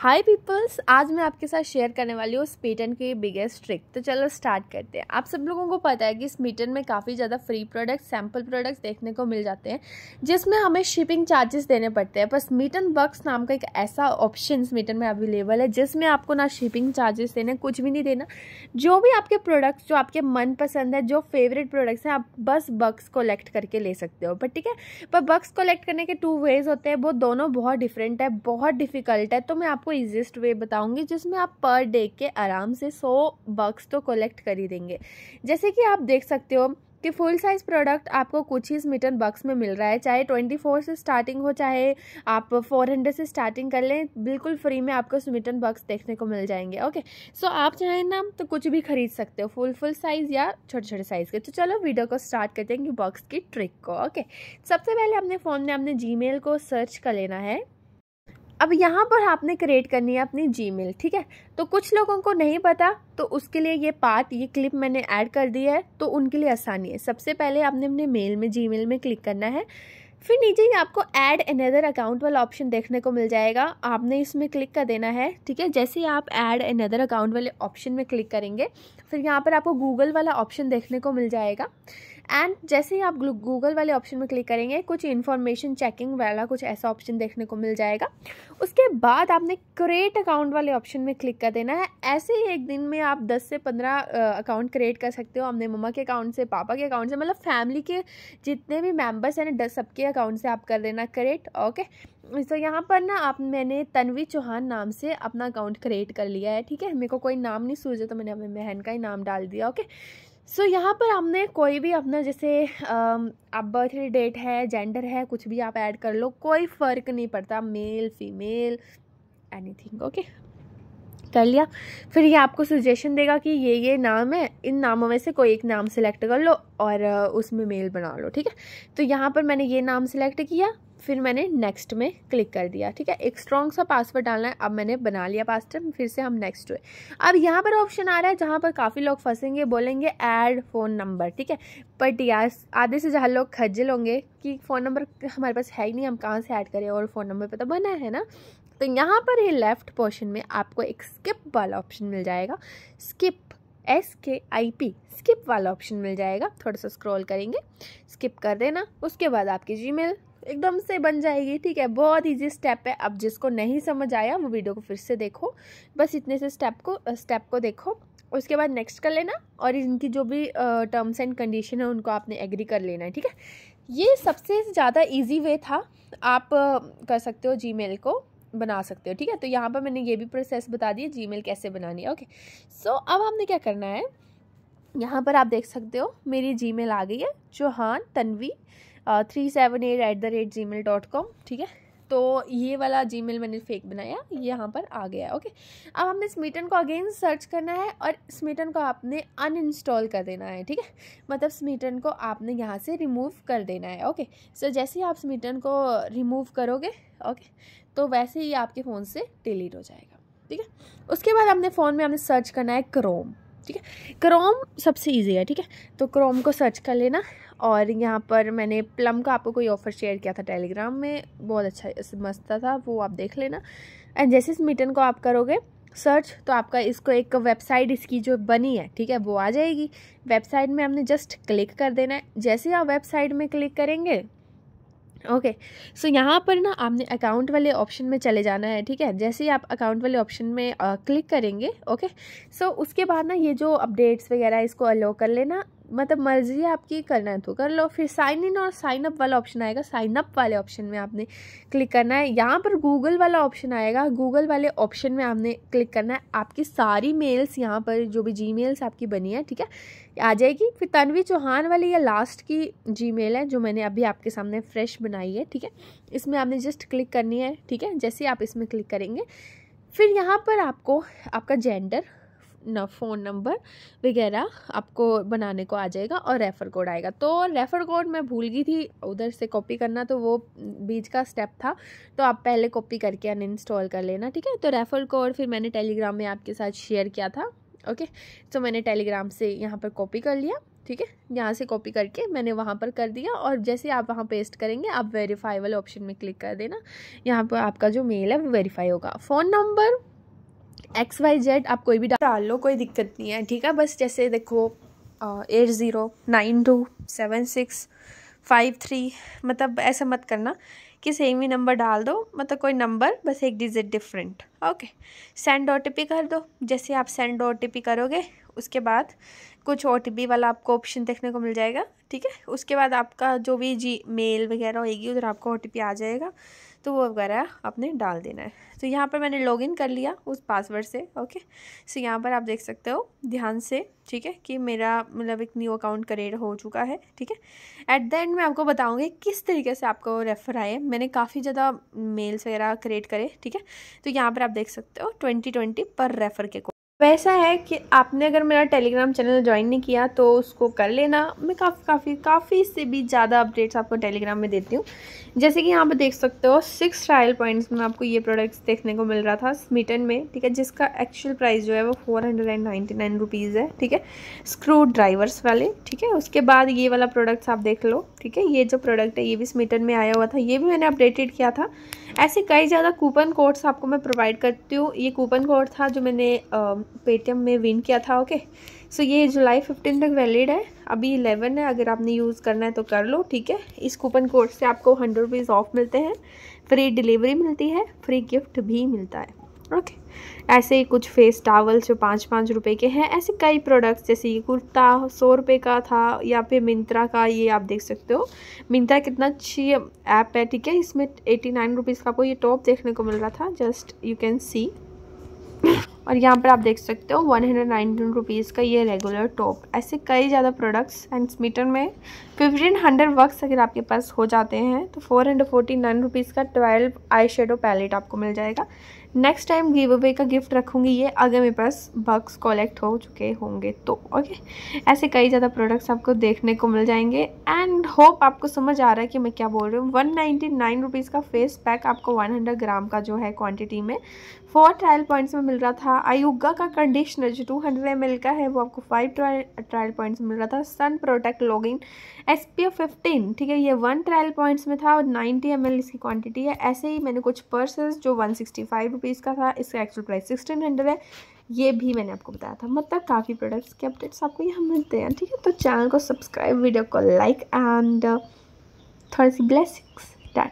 हाय peoples आज मैं आपके साथ शेयर करने वाली हूँ स्मीटन की बिगेस्ट ट्रिक तो चलो स्टार्ट करते हैं आप सब लोगों को पता है कि स्मीटन में काफ़ी ज़्यादा फ्री प्रोडक्ट सैम्पल प्रोडक्ट्स देखने को मिल जाते हैं जिसमें हमें शिपिंग चार्जेस देने पड़ते हैं पर स्मीटन बक्स नाम का एक ऐसा ऑप्शन स्मीटन में अवेलेबल है जिसमें आपको ना शिपिंग चार्जेस देने कुछ भी नहीं देना जो भी आपके प्रोडक्ट्स जो आपके मनपसंद है जो फेवरेट प्रोडक्ट्स हैं आप बस बक्स कलेक्ट करके ले सकते हो पर ठीक है पर बक्स कलेक्ट करने के टू वेज होते हैं वो दोनों बहुत डिफरेंट है बहुत डिफिकल्ट है तो मैं आपको आपको ईजिएस्ट वे बताऊंगी जिसमें आप पर डे के आराम से सौ बक्स तो कलेक्ट कर ही देंगे जैसे कि आप देख सकते हो कि फुल साइज़ प्रोडक्ट आपको कुछ ही स्मिटन बक्स में मिल रहा है चाहे ट्वेंटी फोर से स्टार्टिंग हो चाहे आप फोर हंड्रेड से स्टार्टिंग कर लें बिल्कुल फ्री में आपको स्मिटन बक्स देखने को मिल जाएंगे ओके सो so, आप चाहें ना तो कुछ भी खरीद सकते हो फुल फुल साइज़ या छोटे छोटे साइज़ के तो चलो वीडियो को स्टार्ट करते हैं कि बॉक्स की ट्रिक को ओके सबसे पहले अपने फ़ोन में आपने जी को सर्च कर लेना है अब यहाँ पर आपने क्रिएट करनी है अपनी जी ठीक है तो कुछ लोगों को नहीं पता तो उसके लिए ये पार्ट ये क्लिप मैंने ऐड कर दिया है तो उनके लिए आसानी है सबसे पहले आपने अपने मेल में जी में क्लिक करना है फिर नीचे ही आपको ऐड अनदर अकाउंट वाला ऑप्शन देखने को मिल जाएगा आपने इसमें क्लिक कर देना है ठीक है जैसे ही आप ऐड अनदर अकाउंट वाले ऑप्शन में क्लिक करेंगे फिर यहाँ पर आपको गूगल वाला ऑप्शन देखने को मिल जाएगा एंड जैसे ही आप गूगल वाले ऑप्शन में क्लिक करेंगे कुछ इन्फॉर्मेशन चेकिंग वाला कुछ ऐसा ऑप्शन देखने को मिल जाएगा उसके बाद आपने क्रिएट अकाउंट वाले ऑप्शन में क्लिक कर देना है ऐसे ही एक दिन में आप 10 से 15 अकाउंट क्रिएट कर सकते हो अपने मम्मा के अकाउंट से पापा के अकाउंट से मतलब फैमिली के जितने भी मेम्बर्स हैं ना सबके अकाउंट से आप कर देना क्रिएट ओके तो यहाँ पर ना आप मैंने तनवी चौहान नाम से अपना अकाउंट क्रिएट कर लिया है ठीक है मेरे को कोई नाम नहीं सूझा तो मैंने अपनी बहन का ही नाम डाल दिया ओके सो so, यहाँ पर हमने कोई भी अपना जैसे आप बर्थडे डेट है जेंडर है कुछ भी आप ऐड कर लो कोई फ़र्क नहीं पड़ता मेल फीमेल एनीथिंग ओके कर लिया फिर ये आपको सजेशन देगा कि ये ये नाम है इन नामों में से कोई एक नाम सेलेक्ट कर लो और उसमें मेल बना लो ठीक है तो यहाँ पर मैंने ये नाम सेलेक्ट किया फिर मैंने नेक्स्ट में क्लिक कर दिया ठीक है एक स्ट्रॉन्ग सा पासवर्ड डालना है अब मैंने बना लिया पासवर्ड फिर से हम नेक्स्ट हुए अब यहाँ पर ऑप्शन आ रहा है जहाँ पर काफ़ी लोग फंसेंगे बोलेंगे ऐड फ़ोन नंबर ठीक है बट यार आधे से जहाँ लोग खज्जल होंगे कि फ़ोन नंबर हमारे पास है ही नहीं हम कहाँ से ऐड करें और फ़ोन नंबर पता बना है ना तो यहाँ पर ही लेफ्ट पोर्शन में आपको एक स्किप वाला ऑप्शन मिल जाएगा skip S K I P skip वाला ऑप्शन मिल जाएगा थोड़ा सा स्क्रॉल करेंगे स्किप कर देना उसके बाद आपकी मेल एकदम से बन जाएगी ठीक है बहुत इजी स्टेप है अब जिसको नहीं समझ आया वो वीडियो को फिर से देखो बस इतने से स्टेप को स्टेप को देखो उसके बाद नेक्स्ट कर लेना और इनकी जो भी टर्म्स एंड कंडीशन है उनको आपने एग्री कर लेना है ठीक है ये सबसे ज़्यादा इजी वे था आप कर सकते हो जीमेल को बना सकते हो ठीक है तो यहाँ पर मैंने ये भी प्रोसेस बता दी जी कैसे बनानी है ओके सो so, अब हमने क्या करना है यहाँ पर आप देख सकते हो मेरी जी आ गई है Chauhan Tanvi three seven eight eight the rate Gmail dot com ठीक है तो ये वाला जी मेल मैंने फेक बनाया ये यहाँ पर आ गया ओके अब हमें स्मीटन को अगेन सर्च करना है और स्मिटन को आपने अनइंस्टॉल कर देना है ठीक है मतलब स्मीटन को आपने यहाँ से रिमूव कर देना है ओके सो so, जैसे ही आप स्मीटन को रिमूव करोगे ओके तो वैसे ही आपके फ़ोन से डिलीट हो जाएगा ठीक है उसके बाद हमने फ़ोन में हमने सर्च करना है क्रोम ठीक है क्रोम सबसे ईजी है ठीक है तो क्रोम को सर्च कर लेना और यहाँ पर मैंने प्लम का आपको कोई ऑफ़र शेयर किया था टेलीग्राम में बहुत अच्छा मस्त था वो आप देख लेना एंड जैसे इस मिटन को आप करोगे सर्च तो आपका इसको एक वेबसाइट इसकी जो बनी है ठीक है वो आ जाएगी वेबसाइट में हमने जस्ट क्लिक कर देना है जैसे आप वेबसाइट में क्लिक करेंगे ओके सो यहाँ पर ना आपने अकाउंट वाले ऑप्शन में चले जाना है ठीक है जैसे ही आप अकाउंट वाले ऑप्शन में क्लिक करेंगे ओके सो उसके बाद ना ये जो अपडेट्स वगैरह इसको अलो कर लेना मतलब मर्जी है आपकी करना है तो कर लो फिर साइन इन और साइन अप वाला ऑप्शन आएगा साइन अप वाले ऑप्शन में आपने क्लिक करना है यहाँ पर गूगल वाला ऑप्शन आएगा गूगल वाले ऑप्शन में आपने क्लिक करना है आपकी सारी मेल्स यहाँ पर जो भी जी मेल्स आपकी बनी है ठीक है आ जाएगी फिर तनवी चौहान वाली या लास्ट की जी मेल है जो मैंने अभी आपके सामने फ्रेश बनाई है ठीक है इसमें आपने जस्ट क्लिक करनी है ठीक है जैसे आप इसमें क्लिक करेंगे फिर यहाँ पर आपको आपका जेंडर न फ़ोन नंबर वगैरह आपको बनाने को आ जाएगा और रेफ़र कोड आएगा तो रेफ़र कोड मैं भूल गई थी उधर से कॉपी करना तो वो बीच का स्टेप था तो आप पहले कॉपी करके अनइंस्टॉल कर लेना ठीक है तो रेफ़र कोड फिर मैंने टेलीग्राम में आपके साथ शेयर किया था ओके तो मैंने टेलीग्राम से यहाँ पर कॉपी कर लिया ठीक है यहाँ से कॉपी करके मैंने वहाँ पर कर दिया और जैसे आप वहाँ पेस्ट करेंगे आप वेरीफाई वाले ऑप्शन में क्लिक कर देना यहाँ पर आपका जो मेल है वो वेरीफाई होगा phone number X Y Z आप कोई भी डाल लो कोई दिक्कत नहीं है ठीक है बस जैसे देखो eight zero nine two seven six five three मतलब ऐसा मत करना कि सेम ही नंबर डाल दो मतलब कोई नंबर बस एक डिजिट डिफरेंट ओके सेंड ओ कर दो जैसे आप सेंड ओ करोगे उसके बाद कुछ ओ वाला आपको ऑप्शन देखने को मिल जाएगा ठीक है उसके बाद आपका जो भी जी मेल वगैरह होएगी उधर आपको ओ आ जाएगा तो वो वगैरह आपने डाल देना है तो यहाँ पर मैंने लॉगिन कर लिया उस पासवर्ड से ओके सो यहाँ पर आप देख सकते हो ध्यान से ठीक है कि मेरा मतलब एक न्यू अकाउंट क्रिएट हो चुका है ठीक है एट द एंड मैं आपको बताऊँगी किस तरीके से आपको रेफ़र आए मैंने काफ़ी ज़्यादा मेल्स वगैरह क्रिएट करे ठीक है तो यहाँ पर आप देख सकते हो ट्वेंटी ट्वेंटी पर रेफ़र के वैसा है कि आपने अगर मेरा टेलीग्राम चैनल ज्वाइन नहीं किया तो उसको कर लेना मैं काफ़ी काफ़ी काफ़ी से भी ज़्यादा अपडेट्स आपको टेलीग्राम में देती हूँ जैसे कि यहाँ पर देख सकते हो सिक्स ट्रायल पॉइंट्स में आपको ये प्रोडक्ट्स देखने को मिल रहा था स्मिटन में ठीक है जिसका एक्चुअल प्राइस जो है वो four hundred and ninety nine rupees है ठीक है स्क्रू ड्राइवर्स वाले ठीक है उसके बाद ये वाला प्रोडक्ट्स आप देख लो ठीक है ये जो प्रोडक्ट है ये भी स्मिटन में आया हुआ था ये भी मैंने अपडेटेड किया था ऐसे कई ज़्यादा कूपन कोड्स आपको मैं प्रोवाइड करती हूँ ये कूपन कोड था जो मैंने पेटीएम में विन किया था ओके सो ये जुलाई फिफ्टीन तक वैलिड है अभी इलेवन है अगर आपने यूज़ करना है तो कर लो ठीक है इस कूपन कोड से आपको हंड्रेड रुपीज़ ऑफ मिलते हैं फ्री डिलीवरी मिलती है फ्री गिफ्ट भी मिलता है ओके ऐसे ही कुछ फेस टावल जो पाँच पाँच रुपए के हैं ऐसे कई प्रोडक्ट्स जैसे ये कुर्ता सौ रुपए का था या फिर मिंत्रा का ये आप देख सकते हो मिंत्रा कितना अच्छी ऐप है ठीक है इसमें एटी नाइन रुपीज़ का आपको ये टॉप देखने को मिल रहा था जस्ट यू कैन सी और यहाँ पर आप देख सकते हो वन हंड्रेड नाइनटीन रुपीज़ का ये रेगुलर टॉप ऐसे कई ज़्यादा प्रोडक्ट्स एंड स्मीटर में फिफ्टीन हंड्रेड वर्क्स अगर आपके पास हो जाते हैं तो four hundred forty nine rupees का ट्वेल्व आई शेडो पैलेट आपको मिल जाएगा नेक्स्ट टाइम गिव अवे का गिफ्ट रखूँगी ये अगर मेरे पास बक्स कलेक्ट हो चुके होंगे तो ओके ऐसे कई ज़्यादा प्रोडक्ट्स आपको देखने को मिल जाएंगे एंड होप आपको समझ आ रहा है कि मैं क्या बोल रही हूँ वन नाइन्टी नाइन रुपीज़ का फेस पैक आपको वन हंड्रेड ग्राम का जो है क्वान्टिटी में फोर ट्रायल पॉइंट्स में मिल रहा था आयुगा का कंडीशनर जो टू हंड्रेड एम का है वो आपको फाइव ट्रायल पॉइंट्स में मिल रहा था सन प्रोटेक्ट लॉगिंग एस पी ओ फिफ्टीन ठीक है ये वन ट्रायल पॉइंट्स में था और नाइन्टी एम इसकी क्वांटिटी है ऐसे ही मैंने कुछ पर्सेस जो वन सिक्सटी फाइव रुपीज़ का था इसका एक्चुअल प्राइस सिक्सटीन हंड्रेड है ये भी मैंने आपको बताया था मतलब काफ़ी प्रोडक्ट्स के अपडेट्स आपको यहाँ मिलते हैं ठीक है तो चैनल को सब्सक्राइब वीडियो को लाइक एंड uh, थोड़ी सी ब्लेसिंग्स